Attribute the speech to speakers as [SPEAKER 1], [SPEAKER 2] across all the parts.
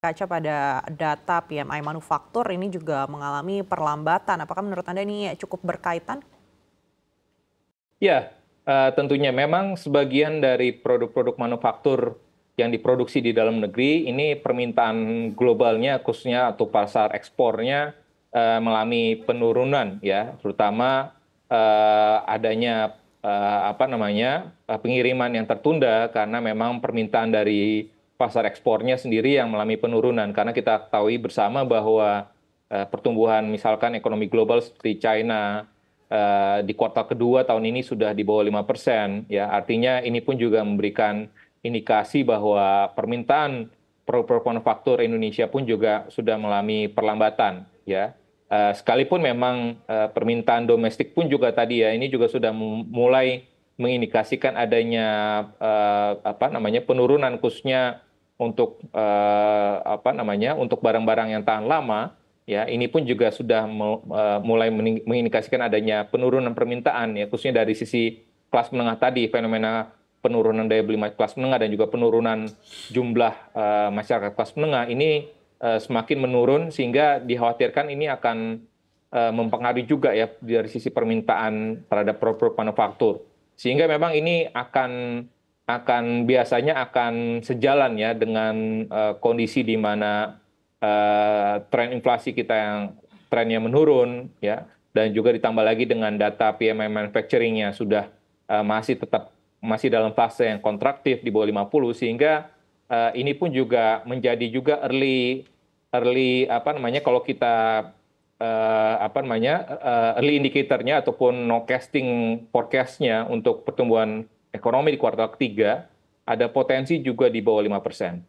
[SPEAKER 1] kaca pada data PMI manufaktur ini juga mengalami perlambatan. Apakah menurut Anda ini cukup berkaitan?
[SPEAKER 2] Ya, uh, tentunya memang sebagian dari produk-produk manufaktur yang diproduksi di dalam negeri ini permintaan globalnya khususnya atau pasar ekspornya uh, mengalami penurunan ya, terutama uh, adanya uh, apa namanya uh, pengiriman yang tertunda karena memang permintaan dari pasar ekspornya sendiri yang mengalami penurunan karena kita tahu bersama bahwa uh, pertumbuhan misalkan ekonomi global seperti China uh, di kuartal kedua tahun ini sudah di bawah 5%, ya. Artinya ini pun juga memberikan indikasi bahwa permintaan produk-produk manufaktur Indonesia pun juga sudah mengalami perlambatan, ya. Eh, sekalipun memang permintaan domestik pun juga tadi ya ini juga sudah mulai mengindikasikan adanya apa namanya penurunan khususnya untuk uh, apa namanya untuk barang-barang yang tahan lama ya ini pun juga sudah eh, mulai mengindikasikan adanya penurunan permintaan ya khususnya dari sisi kelas menengah tadi fenomena penurunan daya beli kelas menengah dan juga penurunan jumlah uh, masyarakat kelas menengah ini uh, semakin menurun sehingga dikhawatirkan ini akan uh, mempengaruhi juga ya dari sisi permintaan terhadap produk-produk manufaktur sehingga memang ini akan akan biasanya akan sejalan ya dengan uh, kondisi di mana uh, tren inflasi kita yang trennya menurun ya dan juga ditambah lagi dengan data PMI manufacturingnya sudah uh, masih tetap masih dalam fase yang kontraktif di bawah 50 sehingga uh, ini pun juga menjadi juga early early apa namanya kalau kita uh, apa namanya uh, early indikatornya ataupun no casting forecastnya untuk pertumbuhan ekonomi di kuartal ketiga ada potensi juga di bawah lima persen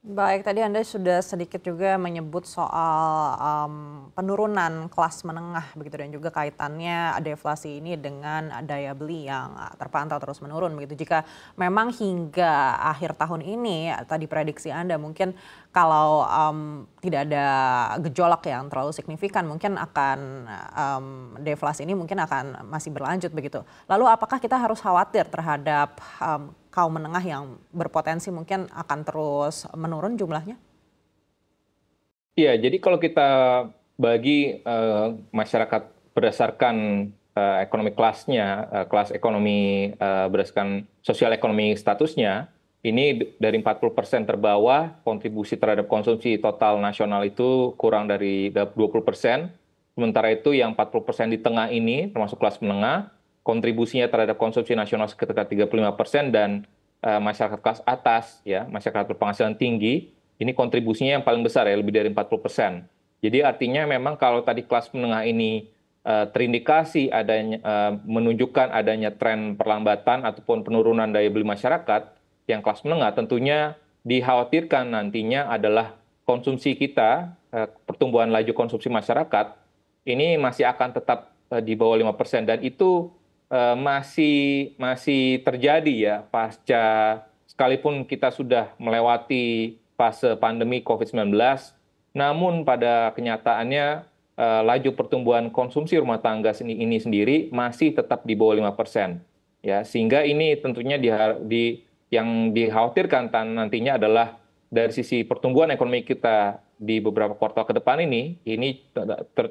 [SPEAKER 1] Baik, tadi Anda sudah sedikit juga menyebut soal um, penurunan kelas menengah begitu dan juga kaitannya deflasi ini dengan daya beli yang ah, terpantau terus menurun begitu. Jika memang hingga akhir tahun ini tadi prediksi Anda mungkin kalau um, tidak ada gejolak yang terlalu signifikan mungkin akan um, deflasi ini mungkin akan masih berlanjut begitu. Lalu apakah kita harus khawatir terhadap um, kaum menengah yang berpotensi mungkin akan terus menurun jumlahnya?
[SPEAKER 2] Iya, jadi kalau kita bagi uh, masyarakat berdasarkan uh, ekonomi kelasnya, uh, kelas ekonomi uh, berdasarkan sosial ekonomi statusnya, ini dari 40% terbawah, kontribusi terhadap konsumsi total nasional itu kurang dari 20%. Sementara itu yang 40% di tengah ini, termasuk kelas menengah, kontribusinya terhadap konsumsi nasional sekitar 35 persen dan uh, masyarakat kelas atas ya masyarakat berpenghasilan tinggi ini kontribusinya yang paling besar ya lebih dari 40 persen. Jadi artinya memang kalau tadi kelas menengah ini uh, terindikasi adanya uh, menunjukkan adanya tren perlambatan ataupun penurunan daya beli masyarakat yang kelas menengah tentunya dikhawatirkan nantinya adalah konsumsi kita uh, pertumbuhan laju konsumsi masyarakat ini masih akan tetap di bawah 5% dan itu Eh, masih masih terjadi ya pasca sekalipun kita sudah melewati fase pandemi COVID-19, namun pada kenyataannya uh, laju pertumbuhan konsumsi rumah tangga ini, ini sendiri masih tetap di bawah lima persen Ya, sehingga ini tentunya di, di yang dikhawatirkan nantinya adalah dari sisi pertumbuhan ekonomi kita di beberapa kuartal ke depan ini ini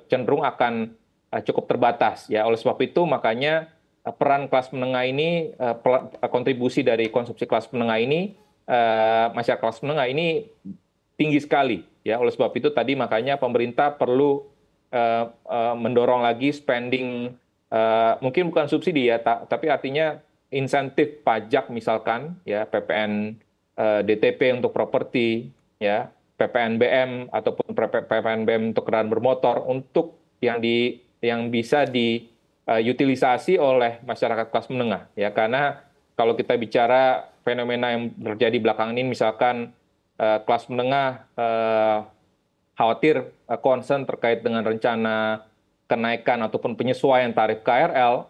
[SPEAKER 2] cenderung akan eh, cukup terbatas ya. Oleh sebab itu makanya Eh, peran kelas menengah ini, eh, kontribusi dari konsumsi kelas menengah ini, eh, masyarakat kelas menengah ini tinggi sekali. Ya, oleh sebab itu tadi makanya pemerintah perlu mendorong lagi spending, mungkin bukan subsidi ya, tapi artinya insentif pajak misalkan, ya PPN DTP untuk properti, ya PPNBM ataupun PPNBM untuk kendaraan bermotor untuk yang di yang bisa di Eh, utilisasi oleh masyarakat kelas menengah ya karena kalau kita bicara fenomena yang terjadi belakangan ini misalkan uh, kelas menengah uh, khawatir uh, concern terkait dengan rencana kenaikan ataupun penyesuaian tarif KRL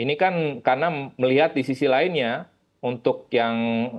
[SPEAKER 2] ini kan karena melihat di sisi lainnya untuk yang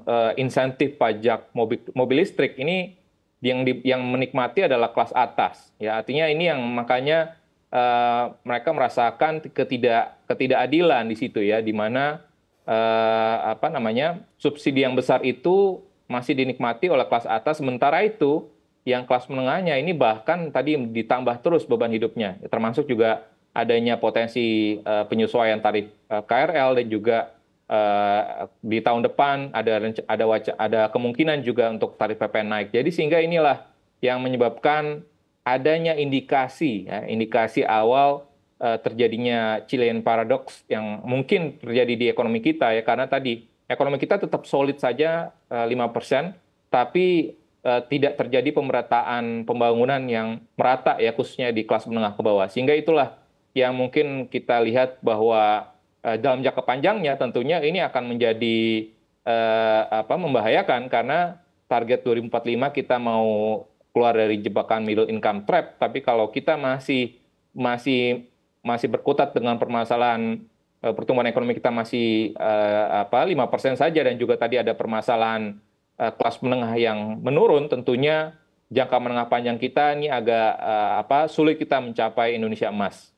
[SPEAKER 2] uh, insentif pajak mobil mobil listrik ini yang di, yang menikmati adalah kelas atas ya artinya ini yang makanya uh, mereka merasakan ketidak ketidakadilan di situ ya, di mana uh, apa namanya subsidi yang besar itu masih dinikmati oleh kelas atas, sementara itu yang kelas menengahnya ini bahkan tadi ditambah terus beban hidupnya, termasuk juga adanya potensi uh, penyesuaian tarif uh, KRL dan juga uh, di tahun depan ada ada ada kemungkinan juga untuk tarif PPN naik. Jadi sehingga inilah yang menyebabkan adanya indikasi ya, indikasi awal uh, terjadinya Chilean paradox yang mungkin terjadi di ekonomi kita ya karena tadi ekonomi kita tetap solid saja eh, lima uh, persen tapi uh, tidak terjadi pemerataan pembangunan yang merata ya khususnya di kelas menengah ke bawah sehingga itulah yang mungkin kita lihat bahwa uh, dalam jangka panjangnya tentunya ini akan menjadi uh, apa membahayakan karena target 2045 kita mau keluar dari jebakan middle income trap, tapi kalau kita masih masih masih berkutat dengan permasalahan uh, pertumbuhan ekonomi kita masih uh, apa persen saja dan juga tadi ada permasalahan uh, kelas menengah yang menurun, tentunya jangka menengah panjang kita ini agak uh, apa sulit kita mencapai Indonesia emas.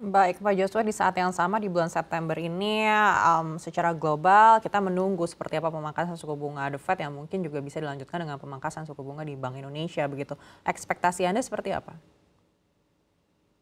[SPEAKER 1] Baik, Pak Joshua, di saat yang sama di bulan September ini um, secara global kita menunggu seperti apa pemangkasan suku bunga The Fed yang mungkin juga bisa dilanjutkan dengan pemangkasan suku bunga di Bank Indonesia begitu. Ekspektasi Anda seperti apa?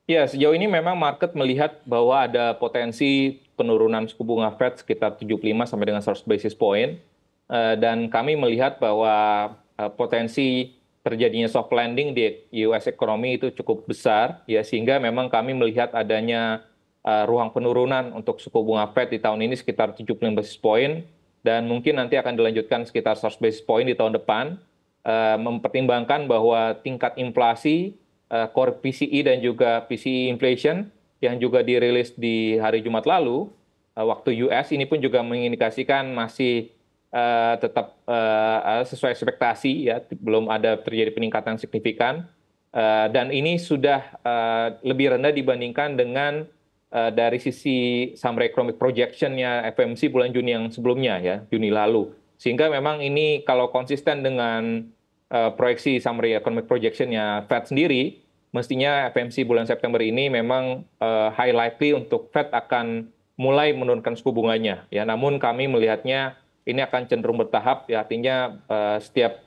[SPEAKER 2] Ya, sejauh ini memang market melihat bahwa ada potensi penurunan suku bunga Fed sekitar 75 sampai dengan 100 basis point eh, dan kami melihat bahwa eh, potensi terjadinya soft landing di US ekonomi itu cukup besar ya sehingga memang kami melihat adanya uh, ruang penurunan untuk suku bunga Fed di tahun ini sekitar 75 basis point dan mungkin nanti akan dilanjutkan sekitar 100 basis point di tahun depan uh, mempertimbangkan bahwa tingkat inflasi uh, core PCE dan juga PCE inflation yang juga dirilis di hari Jumat lalu uh, waktu US ini pun juga mengindikasikan masih Eh, tetap uh, sesuai ekspektasi ya belum ada terjadi peningkatan signifikan uh, dan ini sudah uh, lebih rendah dibandingkan dengan uh, dari sisi Summer Economic projectionnya FMC bulan Juni yang sebelumnya ya Juni lalu sehingga memang ini kalau konsisten dengan uh, proyeksi Summary Economic projectionnya Fed sendiri mestinya FMC bulan September ini memang uh, high likely untuk Fed akan mulai menurunkan suku bunganya ya namun kami melihatnya ini akan cenderung bertahap, ya artinya uh, setiap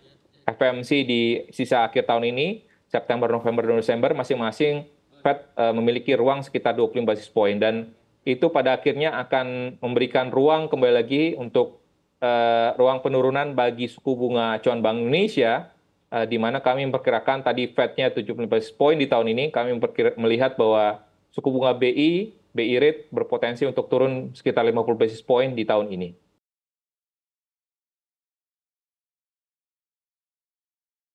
[SPEAKER 2] FOMC di sisa akhir tahun ini, September, November, dan Desember, masing-masing Fed uh, memiliki ruang sekitar 25 basis point. Dan itu pada akhirnya akan memberikan ruang kembali lagi untuk uh, ruang penurunan bagi suku bunga acuan Bank Indonesia, uh, di mana kami memperkirakan tadi Fed-nya 75 basis point di tahun ini, kami melihat bahwa suku bunga BI, BI rate berpotensi untuk turun sekitar 50 basis point di tahun ini.